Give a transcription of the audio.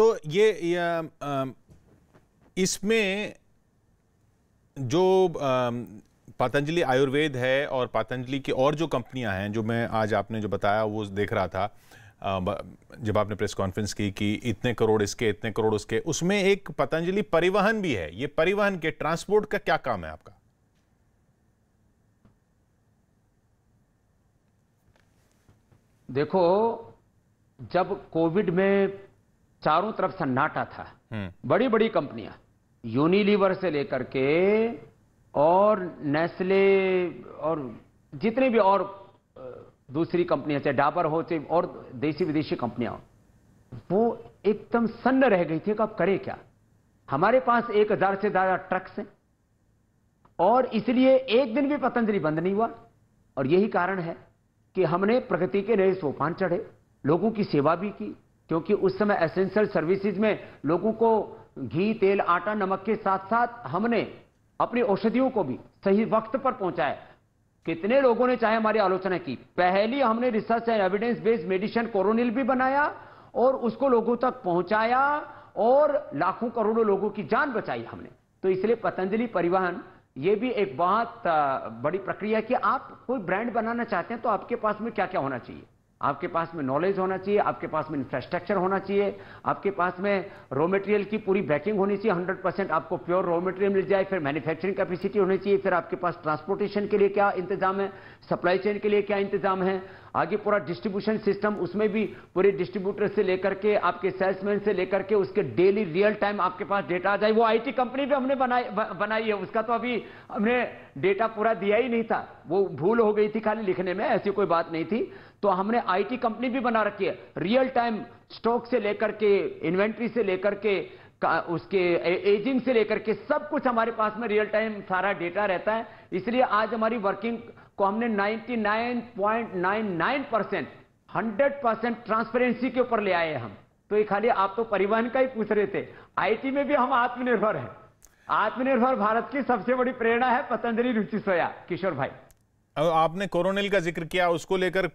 तो ये इसमें जो पतंजलि आयुर्वेद है और पतंजलि की और जो कंपनियां हैं जो मैं आज आपने जो बताया वो देख रहा था जब आपने प्रेस कॉन्फ्रेंस की कि इतने करोड़ इसके इतने करोड़ उसके उसमें एक पतंजलि परिवहन भी है ये परिवहन के ट्रांसपोर्ट का क्या काम है आपका देखो जब कोविड में चारों तरफ सन्नाटा था हम्म। बड़ी बड़ी कंपनियां यूनिलीवर से लेकर के और नेस्ले और जितने भी और दूसरी कंपनियां चाहे डाबर हो चाहे और देशी विदेशी कंपनियां हो वो एकदम सन्न रह गई थी कि आप करें क्या हमारे पास एक हजार से ज्यादा ट्रक्स हैं और इसलिए एक दिन भी पतंजलि बंद नहीं हुआ और यही कारण है कि हमने प्रगति के नए सोपान चढ़े लोगों की सेवा भी की क्योंकि उस समय एसेंशियल सर्विसेज में लोगों को घी तेल आटा नमक के साथ साथ हमने अपनी औषधियों को भी सही वक्त पर पहुंचाया कितने लोगों ने चाहे हमारी आलोचना की पहली हमने research and evidence based medicine Coronil भी बनाया और उसको लोगों तक पहुंचाया और लाखों करोड़ों लोगों की जान बचाई हमने तो इसलिए पतंजलि परिवहन ये भी एक बहुत बड़ी प्रक्रिया कि आप कोई ब्रांड बनाना चाहते हैं तो आपके पास में क्या क्या होना चाहिए आपके पास में नॉलेज होना चाहिए आपके पास में इंफ्रास्ट्रक्चर होना चाहिए आपके पास में रॉ मटेरियल की पूरी बैकिंग होनी चाहिए 100 परसेंट आपको प्योर रॉ मटेरियल मिल जाए फिर मैन्युफैक्चरिंग कैपेसिटी होनी चाहिए फिर आपके पास ट्रांसपोर्टेशन के लिए क्या इंतजाम है सप्लाई चेन के लिए क्या इंतजाम है आगे पूरा डिस्ट्रीब्यूशन सिस्टम उसमें भी पूरे डिस्ट्रीब्यूटर से लेकर के आपके सेल्समैन से लेकर के उसके डेली रियल टाइम आपके पास डेटा आ जाए वो आईटी कंपनी भी हमने बनाई बनाई है उसका तो अभी हमने डेटा पूरा दिया ही नहीं था वो भूल हो गई थी खाली लिखने में ऐसी कोई बात नहीं थी तो हमने आईटी कंपनी भी बना रखी है रियल टाइम स्टॉक से लेकर के इन्वेंट्री से लेकर के उसके एजिंग से लेकर के सब कुछ हमारे पास में रियल टाइम सारा डेटा रहता है इसलिए आज हमारी वर्किंग को हमने 99.99 परसेंट हंड्रेड परसेंट ट्रांसपेरेंसी के ऊपर ले आए हम तो ये खाली आप तो परिवहन का ही पूछ रहे थे आईटी में भी हम आत्मनिर्भर हैं आत्मनिर्भर भारत की सबसे बड़ी प्रेरणा है पतंजलि रुचि सोया किशोर भाई आपने कोरोनिल का जिक्र किया उसको लेकर